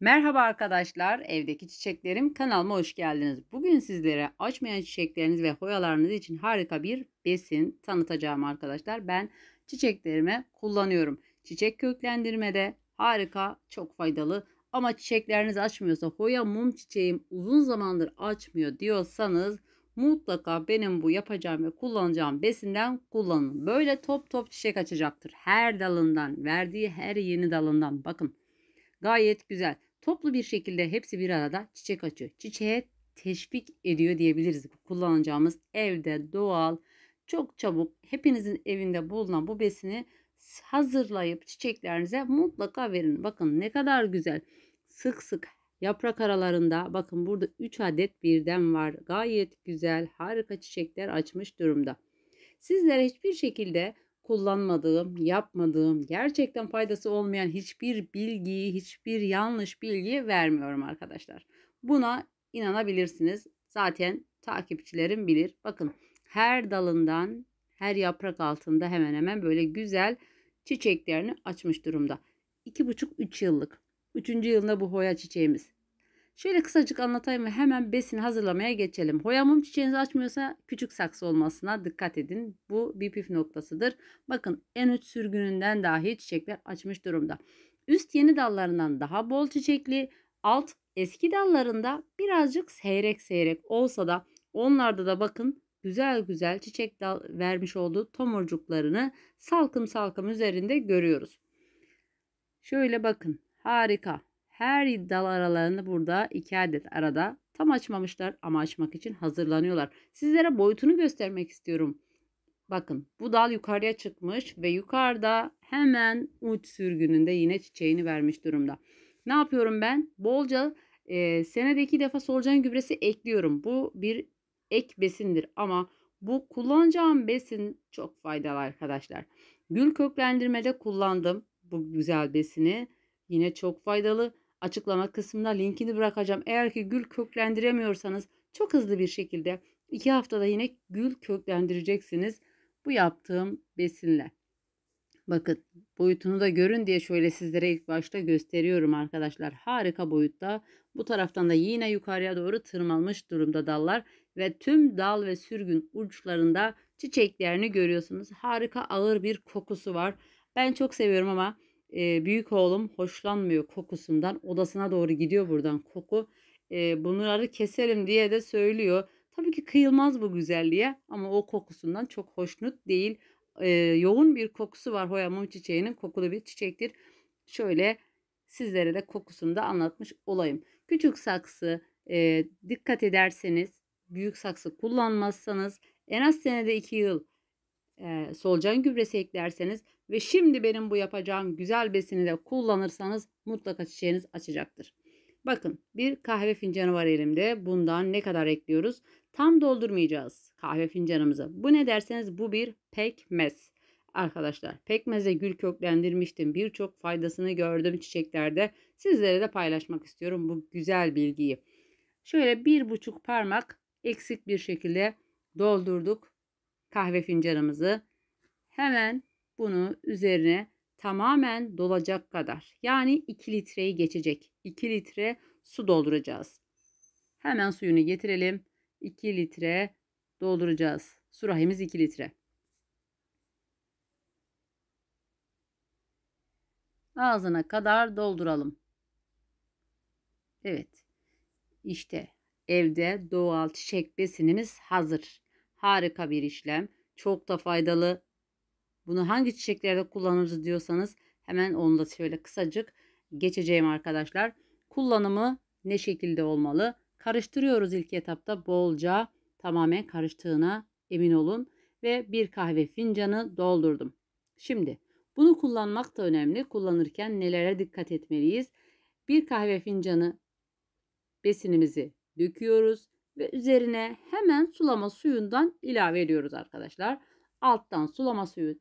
Merhaba arkadaşlar, evdeki çiçeklerim kanalıma hoş geldiniz. Bugün sizlere açmayan çiçekleriniz ve hoyalarınız için harika bir besin tanıtacağım arkadaşlar. Ben çiçeklerime kullanıyorum. Çiçek köklendirmede harika, çok faydalı. Ama çiçekleriniz açmıyorsa, hoya mum çiçeğim uzun zamandır açmıyor diyorsanız mutlaka benim bu yapacağım ve kullanacağım besinden kullanın. Böyle top top çiçek açacaktır. Her dalından, verdiği her yeni dalından bakın. Gayet güzel. Toplu bir şekilde hepsi bir arada çiçek açıyor. Çiçeğe teşvik ediyor diyebiliriz. Kullanacağımız evde doğal, çok çabuk hepinizin evinde bulunan bu besini hazırlayıp çiçeklerinize mutlaka verin. Bakın ne kadar güzel. Sık sık yaprak aralarında bakın burada 3 adet birden var. Gayet güzel, harika çiçekler açmış durumda. Sizlere hiçbir şekilde kullanmadığım, yapmadığım, gerçekten faydası olmayan hiçbir bilgiyi, hiçbir yanlış bilgi vermiyorum arkadaşlar. Buna inanabilirsiniz. Zaten takipçilerim bilir. Bakın her dalından, her yaprak altında hemen hemen böyle güzel çiçeklerini açmış durumda. 2,5-3 yıllık. 3. yılında bu hoya çiçeğimiz. Şöyle kısacık anlatayım ve hemen besin hazırlamaya geçelim. Hoyamum çiçeğiniz açmıyorsa küçük saksı olmasına dikkat edin. Bu bir püf noktasıdır. Bakın en üst sürgününden dahi çiçekler açmış durumda. Üst yeni dallarından daha bol çiçekli, alt eski dallarında birazcık seyrek seyrek olsa da onlarda da bakın güzel güzel çiçek dal vermiş olduğu tomurcuklarını salkım salkım üzerinde görüyoruz. Şöyle bakın harika her iddialı aralarını burada iki adet arada tam açmamışlar ama açmak için hazırlanıyorlar. Sizlere boyutunu göstermek istiyorum. Bakın bu dal yukarıya çıkmış ve yukarıda hemen uç sürgününde yine çiçeğini vermiş durumda. Ne yapıyorum ben? Bolca e, senede iki defa solucan gübresi ekliyorum. Bu bir ek besindir ama bu kullanacağım besin çok faydalı arkadaşlar. Gül köklendirmede kullandım bu güzel besini. Yine çok faydalı. Açıklama kısmına linkini bırakacağım. Eğer ki gül köklendiremiyorsanız çok hızlı bir şekilde 2 haftada yine gül köklendireceksiniz. Bu yaptığım besinle. Bakın boyutunu da görün diye şöyle sizlere ilk başta gösteriyorum arkadaşlar. Harika boyutta. Bu taraftan da yine yukarıya doğru tırmanmış durumda dallar ve tüm dal ve sürgün uçlarında çiçeklerini görüyorsunuz. Harika ağır bir kokusu var. Ben çok seviyorum ama e, büyük oğlum hoşlanmıyor kokusundan. Odasına doğru gidiyor buradan koku. E, bunları keselim diye de söylüyor. Tabii ki kıyılmaz bu güzelliğe ama o kokusundan çok hoşnut değil. E, yoğun bir kokusu var Hoya mum çiçeğinin kokulu bir çiçektir. Şöyle sizlere de kokusunu da anlatmış olayım. Küçük saksı e, dikkat ederseniz büyük saksı kullanmazsanız en az senede 2 yıl e, solucan gübresi eklerseniz ve şimdi benim bu yapacağım güzel besini de kullanırsanız mutlaka çiçeğiniz açacaktır. Bakın bir kahve fincanı var elimde. Bundan ne kadar ekliyoruz? Tam doldurmayacağız kahve fincanımızı. Bu ne derseniz bu bir pekmez. Arkadaşlar pekmeze gül köklendirmiştim. Birçok faydasını gördüm çiçeklerde. Sizlere de paylaşmak istiyorum bu güzel bilgiyi. Şöyle bir buçuk parmak eksik bir şekilde doldurduk kahve fincanımızı hemen bunu üzerine tamamen dolacak kadar yani 2 litreyi geçecek 2 litre su dolduracağız. Hemen suyunu getirelim. 2 litre dolduracağız. Sürahimiz 2 litre. Ağzına kadar dolduralım. Evet. İşte evde doğal çiçek besinimiz hazır. Harika bir işlem. Çok da faydalı. Bunu hangi çiçeklerde kullanırız diyorsanız hemen onu da şöyle kısacık geçeceğim arkadaşlar. Kullanımı ne şekilde olmalı? Karıştırıyoruz ilk etapta bolca tamamen karıştığına emin olun ve bir kahve fincanı doldurdum. Şimdi bunu kullanmak da önemli. Kullanırken nelere dikkat etmeliyiz? Bir kahve fincanı besinimizi döküyoruz ve üzerine hemen sulama suyundan ilave ediyoruz arkadaşlar. Alttan sulama suyu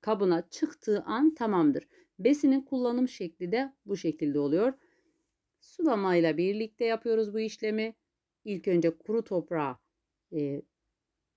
kabına çıktığı an tamamdır. Besinin kullanım şekli de bu şekilde oluyor. Sulamayla birlikte yapıyoruz bu işlemi. İlk önce kuru toprağa e,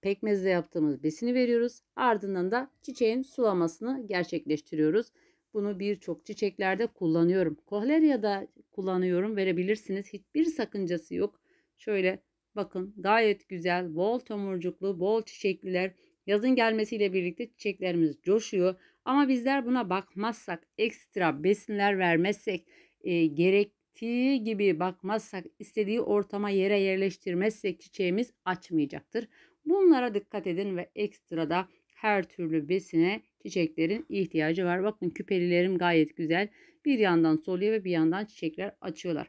pekmezle yaptığımız besini veriyoruz. Ardından da çiçeğin sulamasını gerçekleştiriyoruz. Bunu birçok çiçeklerde kullanıyorum. Kohlerya'da kullanıyorum. Verebilirsiniz. Hiçbir sakıncası yok. Şöyle Bakın gayet güzel, bol tomurcuklu, bol çiçekliler. Yazın gelmesiyle birlikte çiçeklerimiz coşuyor. Ama bizler buna bakmazsak, ekstra besinler vermezsek, e, gerektiği gibi bakmazsak, istediği ortama yere yerleştirmezsek çiçeğimiz açmayacaktır. Bunlara dikkat edin ve ekstra da her türlü besine çiçeklerin ihtiyacı var. Bakın küpelilerim gayet güzel. Bir yandan soluyor ve bir yandan çiçekler açıyorlar.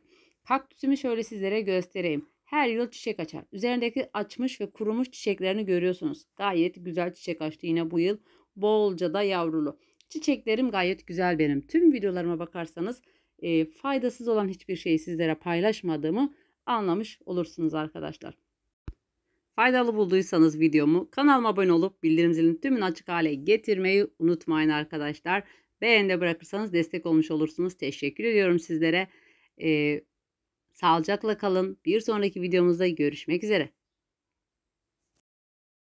Kaktüsümü şöyle sizlere göstereyim. Her yıl çiçek açar. Üzerindeki açmış ve kurumuş çiçeklerini görüyorsunuz. Gayet güzel çiçek açtı yine bu yıl. Bolca da yavrulu. Çiçeklerim gayet güzel benim. Tüm videolarıma bakarsanız e, faydasız olan hiçbir şeyi sizlere paylaşmadığımı anlamış olursunuz arkadaşlar. Faydalı bulduysanız videomu kanalıma abone olup bildirim zilini tümünü açık hale getirmeyi unutmayın arkadaşlar. Beğeni de bırakırsanız destek olmuş olursunuz. Teşekkür ediyorum sizlere. Ee, Sağlıcakla kalın. Bir sonraki videomuzda görüşmek üzere.